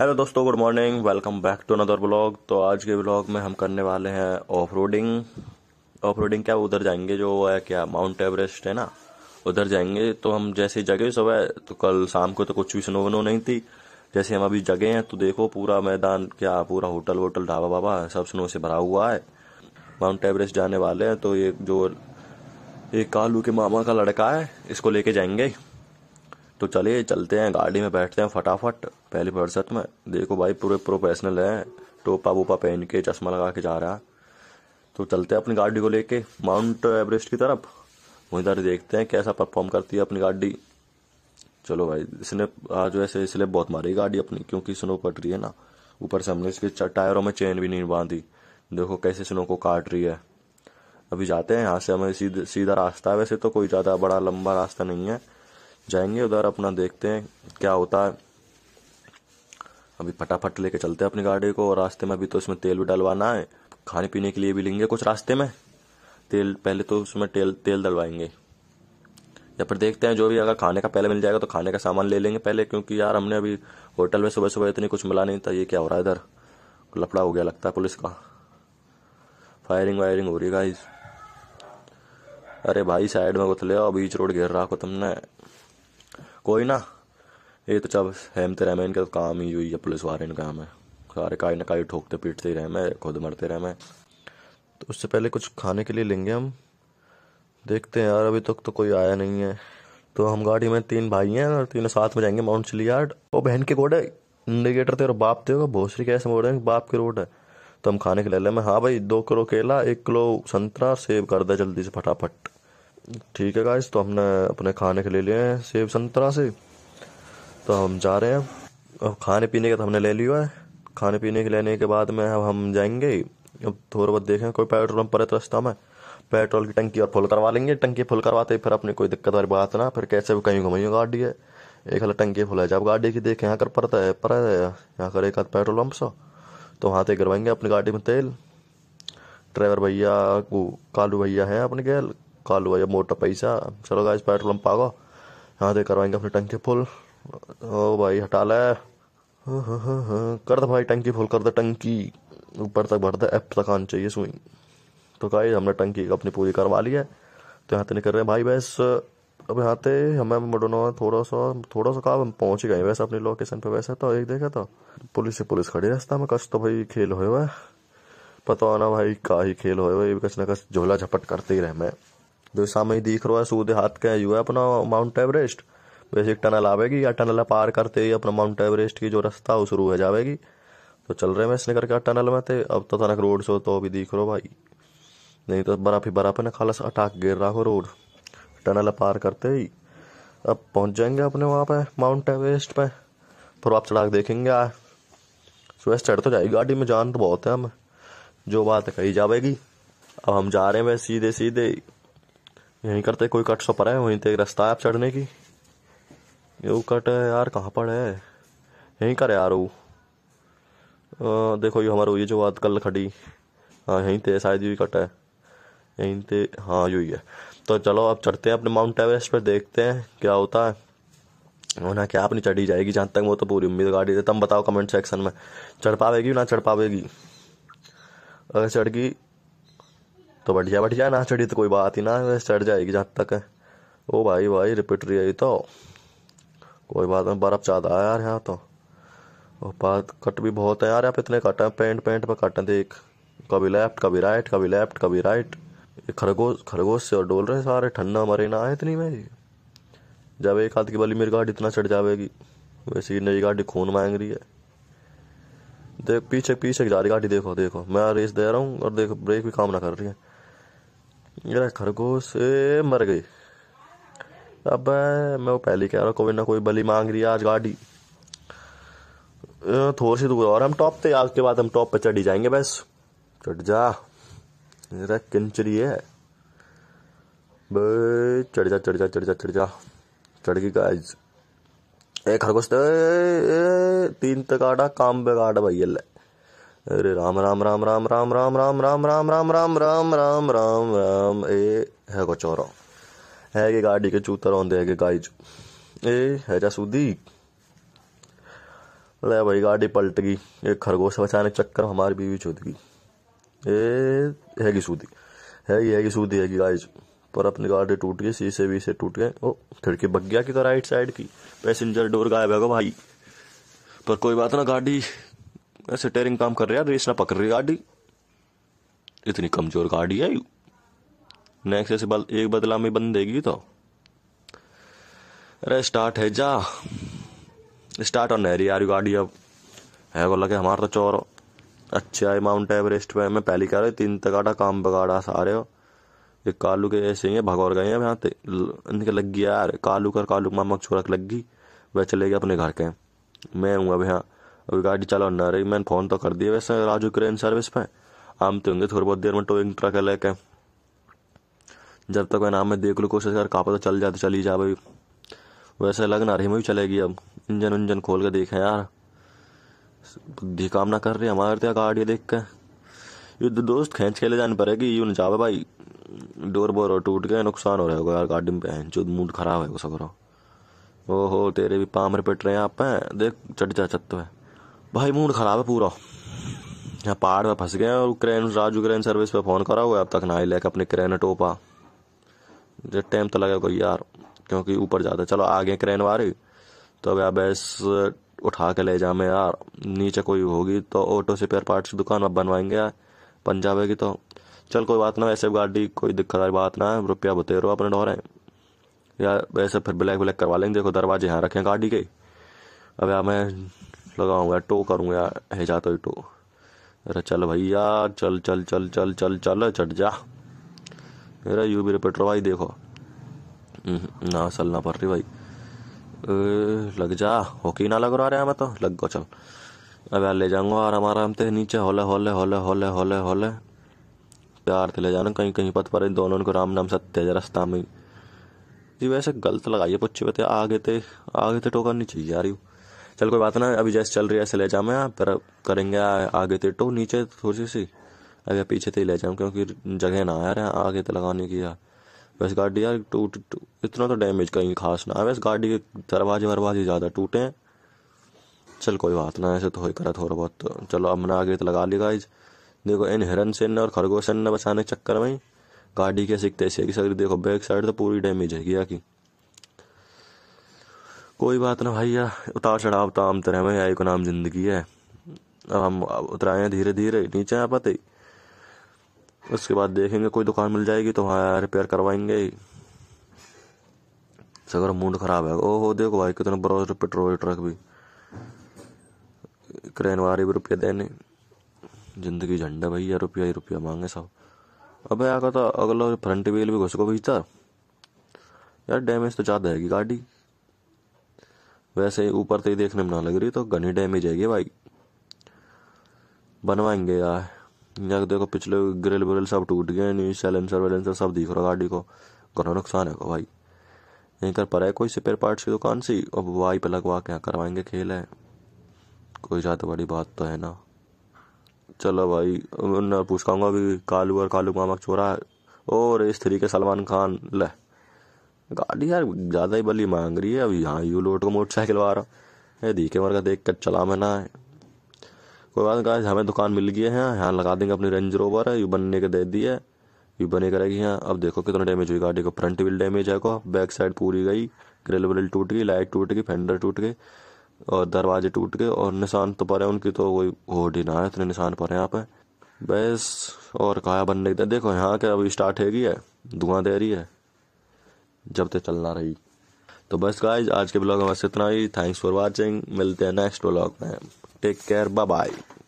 hello दोस्तों good morning welcome back to another blog तो आज के ब्लॉग में हम करने वाले हैं ऑफ रोडिंग ऑफ रोडिंग क्या उधर जाएंगे जो है क्या माउंट एवरेस्ट है ना उधर जाएंगे तो हम जैसे जगह सुबह तो कल शाम को तो कुछ भी स्नो वनो नहीं थी जैसे हम अभी जगह हैं तो देखो पूरा मैदान क्या पूरा होटल वोटल ढाबा वाबा सब स्नो से भरा हुआ है माउंट एवरेस्ट जाने वाले हैं तो ये जो एक कालू के मामा का लड़का है इसको लेके जाएंगे तो चलिए चलते हैं गाड़ी में बैठते हैं फटाफट पहली फुर्सत में देखो भाई पूरे प्रोफेशनल हैं टोपा वोपा पहन के चश्मा लगा के जा रहा तो चलते हैं अपनी गाड़ी को लेके माउंट एवरेस्ट की तरफ इधर देखते हैं कैसा परफॉर्म करती है अपनी गाड़ी चलो भाई इसने आज वैसे इसलिए बहुत मारी गाड़ी अपनी क्योंकि स्नो कट रही है ना ऊपर से हमने इसके टायरों में चेन भी नहीं बांधी देखो कैसे स्नो को काट रही है अभी जाते हैं यहाँ से हमें सीधे सीधा रास्ता है वैसे तो कोई ज़्यादा बड़ा लंबा रास्ता नहीं है जाएंगे उधर अपना देखते हैं क्या होता है अभी फटाफट लेके चलते हैं अपनी गाड़ी को और रास्ते में अभी तो इसमें तेल भी डलवाना है खाने पीने के लिए भी लेंगे कुछ रास्ते में तेल पहले तो उसमें तेल तेल डलवाएंगे या फिर देखते हैं जो भी अगर खाने का पहले मिल जाएगा तो खाने का सामान ले लेंगे पहले क्योंकि यार हमने अभी होटल में सुबह सुबह इतनी कुछ मिला नहीं था ये क्या हो रहा है इधर लफड़ा हो गया लगता है पुलिस का फायरिंग वायरिंग हो रही है अरे भाई साइड में कुछ ले आओ बीच रोड घेर रहा हो तुमने कोई ना ये तो जब हेमते रहे मैं इनका तो काम ही हुई है पुलिस वाले इनका काम है सारे काई ना काई ठोकते पीटते ही रहे मैं खुद मरते रहे मैं तो उससे पहले कुछ खाने के लिए लेंगे हम देखते हैं यार अभी तक तो, कोई आया नहीं है तो हम गाड़ी में तीन भाई हैं और तीनों साथ में जाएंगे माउंट सिलियार्ड और बहन के गोड़े इंडिकेटर थे और बाप थे भोसरी कैसे बोल रहे हैं बाप के रोड है तो हम खाने के ले लें हाँ भाई दो किलो केला एक किलो संतरा सेव कर दे जल्दी से फटाफट ठीक है गाइस तो हमने अपने खाने के ले लिए हैं सेब संतरा से तो हम जा रहे हैं अब खाने पीने का तो हमने ले लिया है खाने पीने के लेने के बाद में अब हम जाएंगे अब थोड़ा बहुत देखें कोई पेट्रोल पंप पड़े तो रास्ता में पेट्रोल की टंकी और फुल करवा लेंगे टंकी फुल करवाते फिर अपनी कोई दिक्कत वाली बात ना फिर कैसे भी कहीं घुमाइए गाड़ी है एक हल टंकी फुल है जब गाड़ी की देखें यहाँ कर पड़ता तो है पर यहाँ कर एक हाथ पेट्रोल पंप सा तो वहाँ से गिरवाएंगे अपनी गाड़ी में तेल ड्राइवर भैया को कालू भैया है अपने गैल हुआ या मोटा पैसा चलो गाइस पेट्रोल पंप आ यहाँ से करवाएंगे अपनी टंकी फुल ओ भाई हटा ले कर दे भाई टंकी फुल कर दे टंकी ऊपर तक भर दे एप तक आना चाहिए स्विंग तो गाइस हमने टंकी अपनी पूरी करवा ली है तो यहाँ से निकल रहे हैं भाई बस अब यहाँ पे हमें मडोना थोड़ा सा थोड़ा सा कहा हम पहुँच गए वैसे अपनी लोकेशन पे वैसे तो एक देखा तो पुलिस से पुलिस खड़ी रास्ता में कस तो भाई खेल हुए पता ना भाई का ही खेल हुए हुए ना कुछ झोला झपट करते ही रहे मैं जो सामने दिख रहा है सूद हाथ का जो है अपना माउंट एवरेस्ट वैसे एक टनल आवेगी या टनल पार करते ही अपना माउंट एवरेस्ट की जो रास्ता वो शुरू हो जाएगी तो चल रहे मैं इसने करके टनल में थे अब तो तनक रोड से तो भी दिख रो भाई नहीं तो बर्फ ही बर्फ ना खालस अटाक गिर रहा हो रोड टनल पार करते ही अब पहुंच जाएंगे अपने वहाँ पे माउंट एवरेस्ट पे फिर आप चढ़ा देखेंगे यार सुबह चढ़ तो जाएगी गाड़ी में जान तो बहुत है हम जो बात कही जाएगी अब हम जा रहे हैं वह सीधे सीधे यहीं करते कोई कट सो पर है वहीं एक रास्ता है चढ़ने की ये वो कट है यार कहाँ पर है यहीं कर यार वो देखो ये हमारा ये जो आज कल खड़ी हाँ यहीं थे शायद यही कट है यहीं थे हाँ यही है तो चलो अब चढ़ते हैं अपने माउंट एवरेस्ट पर देखते हैं क्या होता है ना क्या अपनी चढ़ी जाएगी जहाँ तक वो तो पूरी उम्मीद गाड़ी देता तुम बताओ कमेंट सेक्शन में चढ़ पाएगी ना चढ़ पावेगी अगर चढ़ गई तो बढ़िया बढ़िया ना चढ़ी तो कोई बात ही ना चढ़ जाएगी जहाँ तक ओ भाई भाई रिपीट रही है तो कोई बात नहीं बर्फ़ ज़्यादा है यार यहाँ तो और बात कट भी बहुत है यार यहाँ पे इतने कट हैं पेंट पेंट पर कट हैं देख कभी लेफ्ट कभी राइट कभी लेफ्ट कभी राइट खरगोश खरगोश से और डोल रहे सारे ठंडा मरे ना आए इतनी में जब एक हाथ की बली मेरी गाड़ी इतना चढ़ जाएगी वैसे ही नई गाड़ी खून मांग रही है देख पीछे पीछे जा रही गाड़ी देखो देखो मैं रेस दे रहा हूँ और देखो ब्रेक भी काम ना कर रही है मेरा खरगोश मर गए अब मैं वो पहले कह रहा कोई ना कोई बली मांग रही है आज गाड़ी थोड़ी सी दूर और हम टॉप पे आज के बाद हम टॉप पे चढ़ी जाएंगे बस चढ़ जा मेरा किंचरी है चढ़ जा चढ़ जा चढ़ जा चढ़ जा चढ़ गई गाइस ए खरगोश तीन तक आटा काम पे भाई अल्लाह अरे राम राम राम राम राम राम राम राम राम राम राम राम राम राम राम ए है को चोरा है के गाड़ी के चूतर आंदे है गाय गाइज ए है जा सूदी ले भाई गाड़ी पलट गई एक खरगोश बचाने चक्कर हमारी बीवी चूत गई ए है हैगी सूदी हैगी हैगी सूदी गाय गाइज पर अपनी गाड़ी टूट गई शीशे से टूट गए ओ खिड़की बग गया की तो राइट साइड की पैसेंजर डोर गायब है भाई पर कोई बात ना गाड़ी ऐसे टेयरिंग काम कर रहे है रेस ना पकड़ रही गाड़ी इतनी कमजोर गाड़ी है नेक्स्ट ऐसे बल एक बदला में बंद देगी तो अरे स्टार्ट है जा स्टार्ट और नहरी यार गाड़ी अब है बोला कि हमारा तो चोर अच्छा है माउंट एवरेस्ट पे मैं पहली कह रहा तीन तगाड़ा काम बगाड़ा सारे हो ये कालू के ऐसे ही है भगौर गए हैं यहाँ इनके लग गया यार कालू कर कालू मामा छोरक लग गई वह चले गए अपने घर के मैं हूँ अब यहाँ अभी गाड़ी चालान ना रही मैंने फ़ोन तो कर दिया वैसे राजू क्रेन सर्विस पे आम तो होंगे थोड़ी बहुत देर में टोइंग ट्रक लेके जब तक मैं नाम में देख लूँ कोशिश कर कहा पता चल जाते चली जा भाई वैसे लग ना रही मैं भी चलेगी अब इंजन उंजन खोल के देखे यार बुद्धि काम ना कर रही हमारे तो गाड़ी देख के ये दोस्त खींच के ले जाने पड़ेगी यूँ जावे भाई डोर बोर टूट गया नुकसान हो रहा होगा यार गाड़ी में पहन जो मूड खराब है सको ओहो तेरे भी पाम रिपेट रहे हैं आप देख चट जा चत्तो है भाई मूड ख़राब है पूरा यहाँ पहाड़ में फंस गए और क्रेन राजू क्रेन सर्विस पे फ़ोन करा हुआ अब तक ना ही लेकर अपने क्रेन टोपा जब टाइम तो लगेगा यार क्योंकि ऊपर जाते चलो आगे क्रेन वाले तो अब अब उठा के ले मैं यार नीचे कोई होगी तो ऑटो से पेयर पार्ट्स की दुकान अब बनवाएंगे यार पंजाब की तो चल कोई बात ना वैसे गाड़ी कोई दिक्कत वाली बात ना है रुपया बतेरो अपने डोरे यार वैसे फिर ब्लैक ब्लैक करवा लेंगे देखो दरवाजे यहाँ रखें गाड़ी के अब यार मैं लगाऊंगा हुआ है टो करूँगा है जा तो टो अरे चल भैया चल चल चल चल चल चल चट जा मेरा यू भी रिपीटर भाई देखो हम्म, ना चलना पड़ रही भाई ए, लग जा हॉकी ना लग रहा है मैं तो लग गो चल अब यार ले जाऊंगा और हमारा हम ते नीचे होले होले होले होले होले होले प्यार से ले जाना कहीं कहीं पथ पर दोनों को राम नाम सत्य रास्ता में जी वैसे गलत लगाइए पुच्छे पे आगे थे आगे थे टोकन नहीं चाहिए यार यू चल कोई बात ना अभी जैसे चल रही है ऐसे ले जाऊँ मैं पर करेंगे आगे थे टो नीचे थोड़ी सी अगर पीछे तो ले जाऊँ क्योंकि जगह ना यार आगे तो लगाने की यार बस गाड़ी यार टूट इतना तो डैमेज कहीं खास ना वैसे गाड़ी के दरवाजे वरवाजे ज़्यादा टूटे हैं चल कोई बात ना ऐसे तो हो ही करा थोड़ा बहुत तो चलो अब मैंने आगे तो लगा लिया गाइज देखो इन हिरन से और खरगोश ने बचाने के चक्कर में गाड़ी के सिकते देखो बैक साइड तो पूरी डैमेज है गया की कोई बात ना भैया उतार चढ़ाव तो आम तरह में आई को नाम जिंदगी है अब हम उतराए धीरे धीरे नीचे आ पाते उसके बाद देखेंगे कोई दुकान मिल जाएगी तो वहाँ रिपेयर करवाएंगे सगर मूड खराब है ओहो देखो भाई कितने बरोस पेट्रोल ट्रक भी क्रेन वाले भी रुपये देने जिंदगी झंडा भैया रुपया ही रुपया मांगे सब अब आकर तो अगला फ्रंट व्हील भी घुस को भीतर यार डैमेज तो ज़्यादा है गाड़ी वैसे ऊपर तक देखने में ना लग रही तो घनी डैमेज है भाई बनवाएंगे यार यहाँ तो देखो पिछले ग्रिल व्रिल सब टूट गए नहीं सैलेंसर वैलेंसर सब दिख रहा गाड़ी को घना नुकसान है को भाई यहीं कर पर है कोई स्पेयर पार्ट्स की दुकान सी अब वाई पे लगवा के यहाँ करवाएंगे खेल है कोई ज़्यादा बड़ी बात तो है ना चलो भाई पूछ कहूँगा कि कालू और कालू मामा चोरा है और इस तरीके सलमान खान ले गाड़ी यार ज़्यादा ही बली मांग रही है अब यहाँ यू लोट को मोटरसाइकिल रहा है दीखे मर का देख कर चला मैं ना है कोई बात नहीं हमें दुकान मिल गई है यहाँ लगा देंगे अपनी रेंज रोवर यू बनने के दे दी है यू बने करेगी यहाँ अब देखो कितना डैमेज हुई गाड़ी को फ्रंट व्हील डैमेज है को बैक साइड पूरी गई ग्रिल व्रिल टूट गई लाइट टूट गई फेंडर टूट गए और दरवाजे टूट गए और निशान तो पड़े उनकी तो कोई होट ही ना है इतने निशान पड़े यहाँ पे बस और कहा बनने देखो यहाँ के अभी स्टार्ट है धुआं दे रही है जब तक चलना रही तो बस गाइज आज के ब्लॉग में बस इतना ही थैंक्स फॉर वॉचिंग मिलते हैं नेक्स्ट ब्लॉग में टेक केयर बाय बाय